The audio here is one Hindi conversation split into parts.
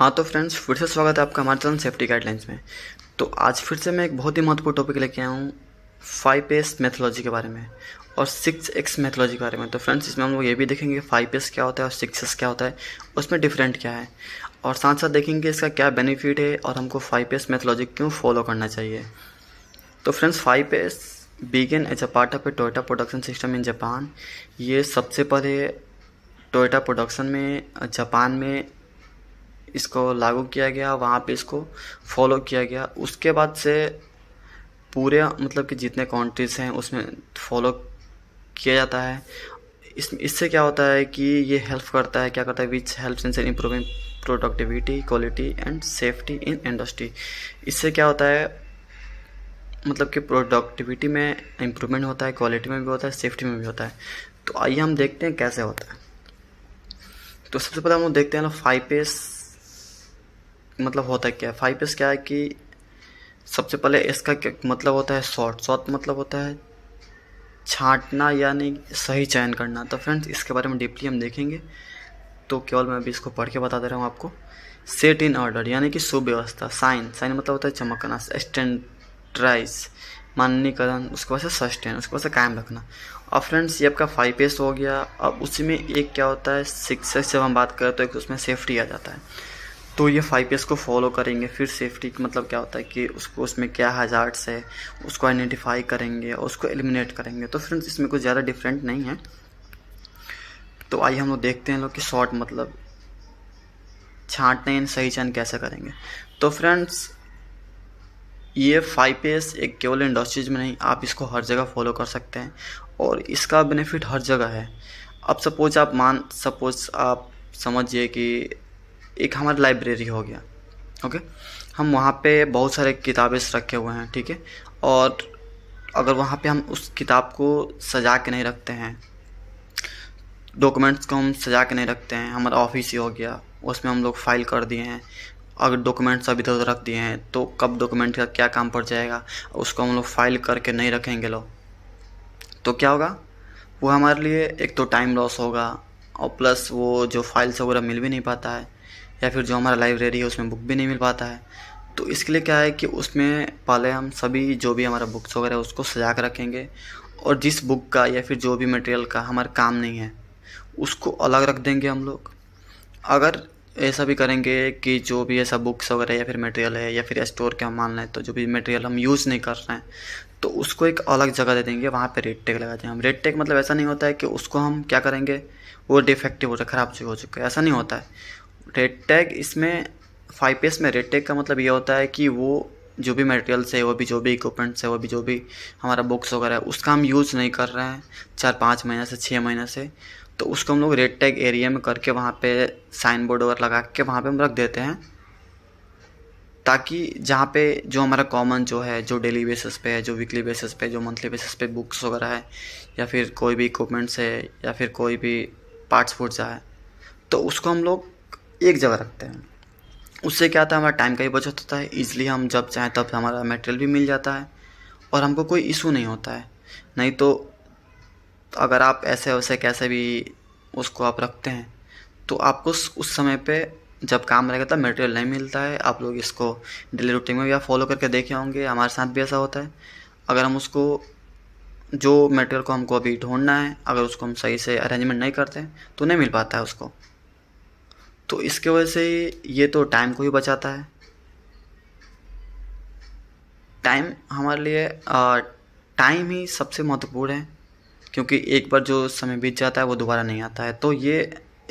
हाँ तो फ्रेंड्स फिर से स्वागत है आपका हमारे चैनल सेफ्टी गाइडलाइंस में तो आज फिर से मैं एक बहुत ही महत्वपूर्ण टॉपिक लेके आया हूँ फाइव पेस मैथोलॉजी के बारे में और सिक्स एक्स मैथोलॉजी के बारे में तो फ्रेंड्स इसमें हम लोग ये भी देखेंगे फाइव पेस क्या होता है और सिक्स एस क्या होता है उसमें डिफरेंट क्या है और साथ साथ देखेंगे इसका क्या बेनिफिट है और हमको फाइव पेस मैथोलॉजी क्यों फॉलो करना चाहिए तो friends five S began as a part of a Toyota production system in Japan ये सबसे पहले टोयोटा प्रोडक्शन में जापान में इसको लागू किया गया वहाँ पे इसको फॉलो किया गया उसके बाद से पूरे मतलब कि जितने कंट्रीज हैं उसमें फॉलो किया जाता है इस इससे क्या होता है कि ये हेल्प करता है क्या करता है which help in improving productivity quality and safety in industry इससे क्या होता है मतलब कि प्रोडक्टिविटी में इम्प्रूवमेंट होता है क्वालिटी में भी होता है सेफ्टी में भी होता है तो आइए हम देखते हैं कैसे होता है तो सबसे पहले हम देखते हैं ना फाइव पेस मतलब होता है क्या फाइव एस क्या है कि सबसे पहले इसका मतलब होता है शॉर्ट शॉर्ट मतलब होता है छांटना यानी सही चयन करना तो फ्रेंड्स इसके बारे में डीपली हम देखेंगे तो केवल मैं अभी इसको पढ़ के बता दे रहा हूँ आपको सेट इन ऑर्डर यानी कि सुव्यवस्था साइन साइन मतलब होता है चमकना स्टैंडराइज माननीकरण उसके बाद सस्टेन उसके बाद कायम रखना और फ्रेंड्स ये आपका फाइव पेस हो गया अब उसी में एक क्या होता है सिक्स जब हम बात करें तो एक उसमें सेफ्टी आ जाता है तो ये फाइव एस को फॉलो करेंगे फिर सेफ्टी मतलब क्या होता है कि उसको उसमें क्या हजार्ड्स है उसको आइडेंटिफाई करेंगे और उसको एलिमिनेट करेंगे तो फ्रेंड्स इसमें कुछ ज़्यादा डिफरेंट नहीं है तो आइए हम लोग देखते हैं लोग कि शॉर्ट मतलब छांटने इन सही चयन कैसे करेंगे तो फ्रेंड्स ये फाइव पेस एक केवल इंडस्ट्रीज में नहीं आप इसको हर जगह फॉलो कर सकते हैं और इसका बेनिफिट हर जगह है अब सपोज आप मान सपोज आप समझिए कि एक हमारा लाइब्रेरी हो गया ओके हम वहाँ पे बहुत सारे किताबें रखे हुए हैं ठीक है और अगर वहाँ पे हम उस किताब को सजा के नहीं रखते हैं डॉक्यूमेंट्स को हम सजा के नहीं रखते हैं हमारा ऑफिस ही हो गया उसमें हम लोग फाइल कर दिए हैं अगर डॉक्यूमेंट्स अब इधर उधर रख दिए हैं तो कब डॉक्यूमेंट का क्या काम पड़ जाएगा उसको हम लोग फाइल करके नहीं रखेंगे लोग तो क्या होगा वो हमारे लिए एक तो टाइम लॉस होगा और प्लस वो जो फाइल्स वगैरह मिल भी नहीं पाता है या फिर जो हमारा लाइब्रेरी है उसमें बुक भी नहीं मिल पाता है तो इसके लिए क्या है कि उसमें पहले हम सभी जो भी हमारा बुक्स वगैरह उसको सजा कर रखेंगे और जिस बुक का या फिर जो भी मटेरियल का हमारा काम नहीं है उसको अलग रख देंगे हम लोग अगर ऐसा भी करेंगे कि जो भी ऐसा बुक्स वगैरह या फिर मटेरियल है या फिर स्टोर के हम मान लें तो जो भी मटेरियल हम यूज़ नहीं कर रहे हैं तो उसको एक अलग जगह दे देंगे वहाँ पर रेड टेक लगा देंगे हम रेड टेक मतलब ऐसा नहीं होता है कि उसको हम क्या करेंगे वो डिफेक्टिव हो जाए ख़राब हो चुका है ऐसा नहीं होता है रेड टैग इसमें फाइव पी में रेड टैग का मतलब ये होता है कि वो जो भी मटेरियल्स है वो भी जो भी इक्विपमेंट्स है वो भी जो भी हमारा बुक्स वगैरह है उसका हम यूज़ नहीं कर रहे हैं चार पाँच महीने से छः महीने से तो उसको हम लोग रेड टैग एरिया में करके वहाँ पे साइन बोर्ड वगैरह लगा के वहाँ पे हम रख देते हैं ताकि जहाँ पे जो हमारा कॉमन जो है जो डेली बेसिस पे है जो वीकली बेसिस पे जो मंथली बेसिस पे बुक्स वगैरह है या फिर कोई भी इक्विपमेंट्स है या फिर कोई भी पार्ट्स फूट्स है तो उसको हम लोग एक जगह रखते हैं उससे क्या होता है हमारा टाइम का भी बचत होता है ईज़िली हम जब चाहें तब हमारा मटेरियल भी मिल जाता है और हमको कोई इशू नहीं होता है नहीं तो अगर आप ऐसे वैसे कैसे भी उसको आप रखते हैं तो आपको उस समय पे जब काम रहेगा तब मटेरियल नहीं मिलता है आप लोग इसको डेली रूटीन में भी आप फॉलो करके देखे होंगे हमारे साथ भी ऐसा होता है अगर हम उसको जो मटेरियल को हमको अभी ढूंढना है अगर उसको हम सही से अरेंजमेंट नहीं करते तो नहीं मिल पाता है उसको तो इसके वजह से ये तो टाइम को ही बचाता है टाइम हमारे लिए टाइम ही सबसे महत्वपूर्ण है क्योंकि एक बार जो समय बीत जाता है वो दोबारा नहीं आता है तो ये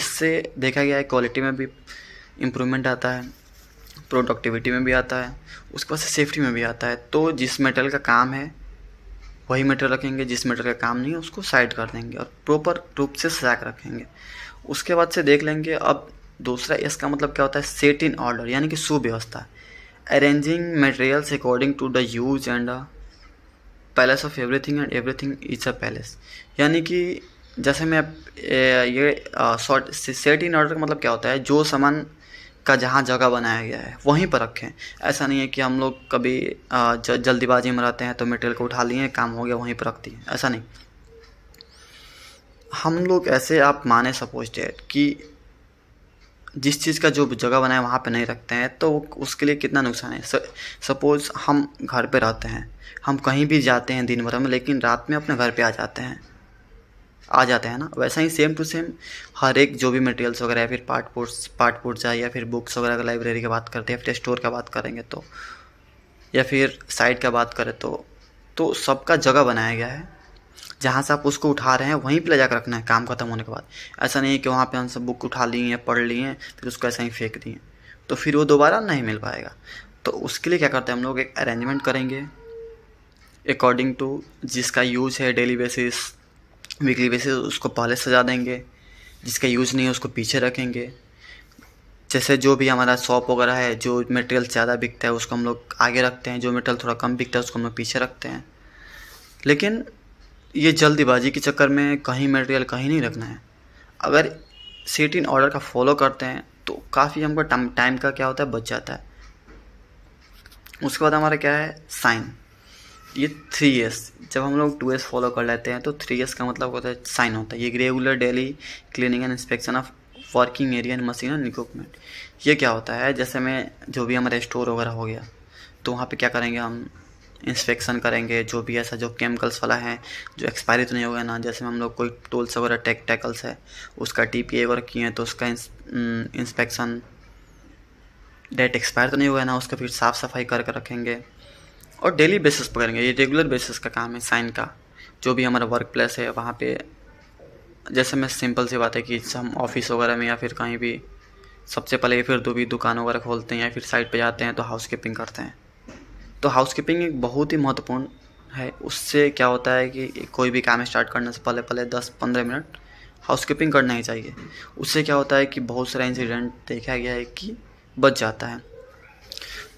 इससे देखा गया है क्वालिटी में भी इम्प्रूवमेंट आता है प्रोडक्टिविटी में भी आता है उसके बाद सेफ्टी में भी आता है तो जिस मेटल का काम है वही मेटल रखेंगे जिस मेटल का काम नहीं है उसको साइड कर देंगे और प्रॉपर रूप से सजा कर रखेंगे उसके बाद से देख लेंगे अब दूसरा एस का मतलब क्या होता है सेट इन ऑर्डर यानी कि सुव्यवस्था arranging materials according to the use and place of everything and everything is a place यानी कि जैसे मैं ये शॉर्ट सेट इन ऑर्डर का मतलब क्या होता है जो सामान का जहाँ जगह बनाया गया है वहीं पर रखें ऐसा नहीं है कि हम लोग कभी जल्दीबाजी में रहते हैं तो मटेरियल को उठा लिए काम हो गया वहीं पर रख दिए ऐसा नहीं हम लोग ऐसे आप माने सपोज डेट कि जिस चीज़ का जो जगह बनाए वहाँ पे नहीं रखते हैं तो उसके लिए कितना नुकसान है सपोज़ हम घर पे रहते हैं हम कहीं भी जाते हैं दिन भर में लेकिन रात में अपने घर पे आ जाते हैं आ जाते हैं ना वैसा ही सेम टू सेम हर एक जो भी मटेरियल्स वगैरह या फिर पार्ट पोर्ट्स पार्ट पोर्ट्स या फिर बुक्स वगैरह का लाइब्रेरी की बात करते हैं फिर स्टोर का बात करेंगे तो या फिर साइट का बात करें तो तो सबका जगह बनाया गया है जहाँ से आप उसको उठा रहे हैं वहीं पर ले जाकर रखना है काम खत्म होने के बाद ऐसा नहीं है कि वहाँ पर हम सब बुक उठा लिए पढ़ लिए फिर उसको ऐसा ही फेंक दिए तो फिर वो दोबारा नहीं मिल पाएगा तो उसके लिए क्या करते हैं हम लोग एक अरेंजमेंट करेंगे अकॉर्डिंग टू जिसका यूज है डेली बेसिस वीकली बेसिस उसको पहले सजा देंगे जिसका यूज़ नहीं है उसको पीछे रखेंगे जैसे जो भी हमारा शॉप वगैरह है जो मटेरियल ज़्यादा बिकता है उसको हम लोग आगे रखते हैं जो मटेरियल थोड़ा कम बिकता है उसको हम लोग पीछे रखते हैं लेकिन ये जल्दबाजी के चक्कर में कहीं मटेरियल कहीं नहीं रखना है अगर सेट इन ऑर्डर का फॉलो करते हैं तो काफ़ी हमको टाइम टाइम का क्या होता है बच जाता है उसके बाद हमारा क्या है साइन ये थ्री एस जब हम लोग टू एस फॉलो कर लेते हैं तो थ्री एस का मतलब होता है साइन होता है ये regular daily cleaning and inspection of working area and machine and equipment ये क्या होता है जैसे मैं जो भी हमारा स्टोर वगैरह हो गया तो वहाँ पे क्या करेंगे हम इंस्पेक्शन करेंगे जो भी ऐसा जो केमिकल्स वाला है जो एक्सपायरी तो नहीं होगा ना जैसे हम लोग कोई टूल्स वगैरह टेक टैकल्स है उसका टी पी वगैरह किए हैं तो उसका इंस्पेक्शन डेट एक्सपायर तो नहीं हुआ है ना उसका फिर साफ़ सफाई कर कर रखेंगे और डेली बेसिस पर करेंगे ये रेगुलर बेसिस का काम है साइन का जो भी हमारा वर्क प्लेस है वहाँ पे जैसे मैं सिंपल सी बात है कि हम ऑफिस वगैरह में या फिर कहीं भी सबसे पहले फिर दो भी दुकान वगैरह खोलते हैं या फिर साइट पे जाते हैं तो हाउस कीपिंग करते हैं तो हाउस कीपिंग एक बहुत ही महत्वपूर्ण है उससे क्या होता है कि कोई भी काम स्टार्ट करने से पहले पहले दस पंद्रह मिनट हाउस कीपिंग करना ही चाहिए उससे क्या होता है कि बहुत सारा इंसिडेंट देखा गया है कि बच जाता है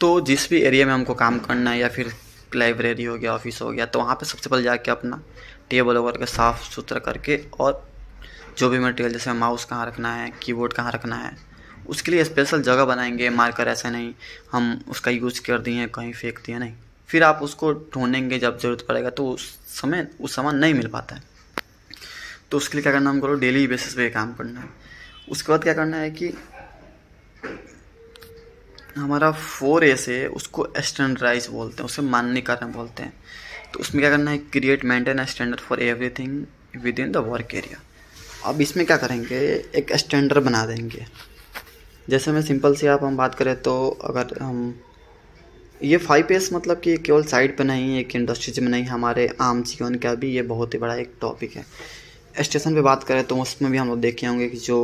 तो जिस भी एरिया में हमको काम करना है या फिर लाइब्रेरी हो गया ऑफिस हो गया तो वहाँ पे सबसे पहले जाके अपना टेबल वगैरह के साफ़ सुथरा करके और जो भी मटेरियल जैसे माउस कहाँ रखना है कीबोर्ड कहाँ रखना है उसके लिए स्पेशल जगह बनाएंगे मार्कर ऐसा नहीं हम उसका यूज़ कर दिए कहीं फेंक दिया नहीं फिर आप उसको ढूंढेंगे जब ज़रूरत पड़ेगा तो उस समय उस सामान नहीं मिल पाता है तो उसके लिए क्या करना हमको डेली बेसिस पे काम करना है उसके बाद क्या करना है कि हमारा फोर ए से उसको स्टैंडर्डाइज बोलते हैं उसे माननीकरण बोलते हैं तो उसमें क्या करना है create maintain standard for everything within the work area अब इसमें क्या करेंगे एक स्टैंडर्ड बना देंगे जैसे मैं सिंपल सी आप हम बात करें तो अगर हम ये फाइव एस मतलब कि केवल साइड पे नहीं एक इंडस्ट्रीज में नहीं हमारे आम जीवन का भी ये बहुत ही बड़ा एक टॉपिक है स्टेशन पे बात करें तो उसमें भी हम लोग देखे होंगे कि जो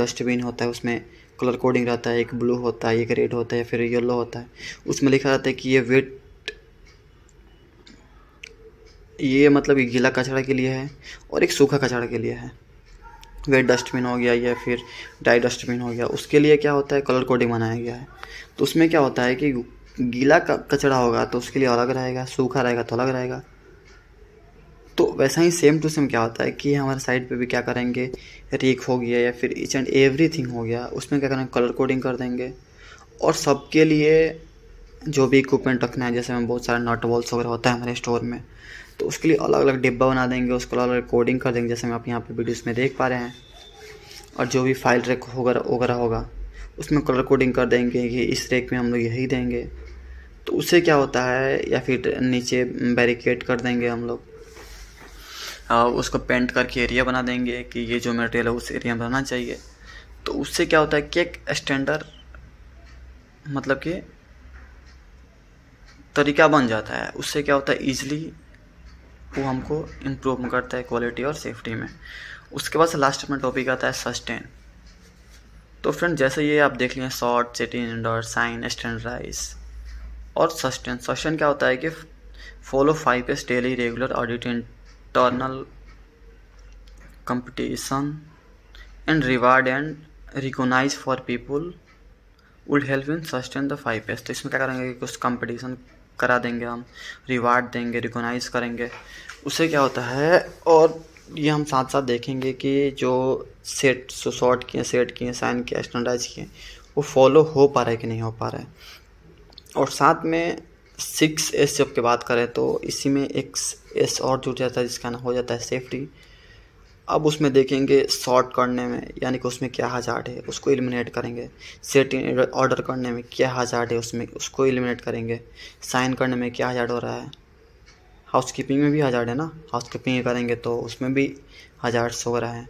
डस्टबिन होता है उसमें कलर कोडिंग रहता है एक ब्लू होता है एक रेड होता है फिर येलो होता है उसमें लिखा रहता है कि ये वेट ये मतलब गीला कचरा के लिए है और एक सूखा कचरा के लिए है वेट डस्टबिन हो गया या फिर डाई डस्टबिन हो गया उसके लिए क्या होता है कलर कोडिंग बनाया गया है तो उसमें क्या होता है कि गीला कचरा होगा तो उसके लिए अलग रहेगा सूखा रहेगा तो अलग रहेगा तो वैसा ही सेम टू सेम क्या होता है कि हमारे साइड पे भी क्या करेंगे रेक हो गया या फिर ईच एंड एवरी थिंग हो गया उसमें क्या करेंगे कलर कोडिंग कर देंगे और सबके लिए जो भी इक्विपमेंट रखना है जैसे हमें बहुत सारे नट वॉल्स वगैरह होता है हमारे स्टोर में तो उसके लिए अलग अलग डिब्बा बना देंगे उसको अलग अलग कोडिंग कर देंगे जैसे हम आप यहाँ पर वीडियोस में देख पा रहे हैं और जो भी फाइल रेक वगैरह होगा उसमें कलर कोडिंग कर देंगे कि इस रेक में हम लोग यही देंगे तो उससे क्या होता है या फिर नीचे बैरिकेड कर देंगे हम लोग उसको पेंट करके एरिया बना देंगे कि ये जो मटेरियल है उस एरिया में रहना चाहिए तो उससे क्या होता है कि एक स्टैंडर्ड मतलब कि तरीका बन जाता है उससे क्या होता है ईजिली वो हमको इम्प्रूव करता है क्वालिटी और सेफ्टी में उसके बाद लास्ट में टॉपिक आता है सस्टेन तो फ्रेंड जैसे ये आप देख लें short set in order shine rise और सस्टेन सस्टेन क्या होता है कि follow five S daily regular audit internal competition and reward and recognise for people would help in sustain the five S तो इसमें क्या करेंगे कि कुछ कंपटीशन करा देंगे हम रिवार्ड देंगे रिकोनाइज़ करेंगे उससे क्या होता है और ये हम साथ साथ देखेंगे कि जो सेट सो शॉर्ट किए सेट किए साइन किए स्टैंडर्डाइज किए वो फॉलो हो पा रहा है कि नहीं हो पा रहे और साथ में सिक्स एस जब की बात करें तो इसी में एक एस और जुड़ जाता है जिसका नाम हो जाता है सेफ्टी अब उसमें देखेंगे सॉर्ट करने में यानी कि उसमें क्या हजार्ड है उसको एलिमिनेट करेंगे सेट ऑर्डर करने में क्या हजार्ड है उसमें उसको एलिमिनेट करेंगे साइन करने में क्या हजार्ड हो रहा है हाउस कीपिंग में भी हजार्ड है ना हाउस कीपिंग करेंगे तो उसमें भी हजार्ड्स हो रहा है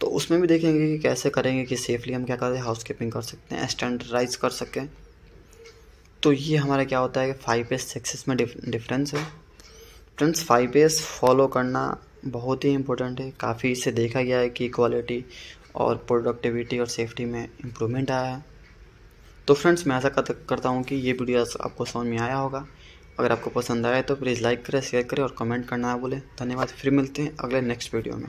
तो उसमें भी देखेंगे कि कैसे करेंगे कि सेफली हम क्या करें हाउस कीपिंग कर सकते हैं स्टैंडर्डाइज कर सकें तो ये हमारा क्या होता है कि फाइव एस सिक्स में डिफरेंस है फ्रेंड्स फाइव एस फॉलो करना बहुत ही इम्पोर्टेंट है काफ़ी इससे देखा गया है कि क्वालिटी और प्रोडक्टिविटी और सेफ्टी में इम्प्रूवमेंट आया है तो फ्रेंड्स मैं ऐसा करता हूँ कि ये वीडियो आपको समझ में आया होगा अगर आपको पसंद आया तो प्लीज़ लाइक करें शेयर करें और कमेंट करना ना भूलें धन्यवाद फिर मिलते हैं अगले नेक्स्ट वीडियो में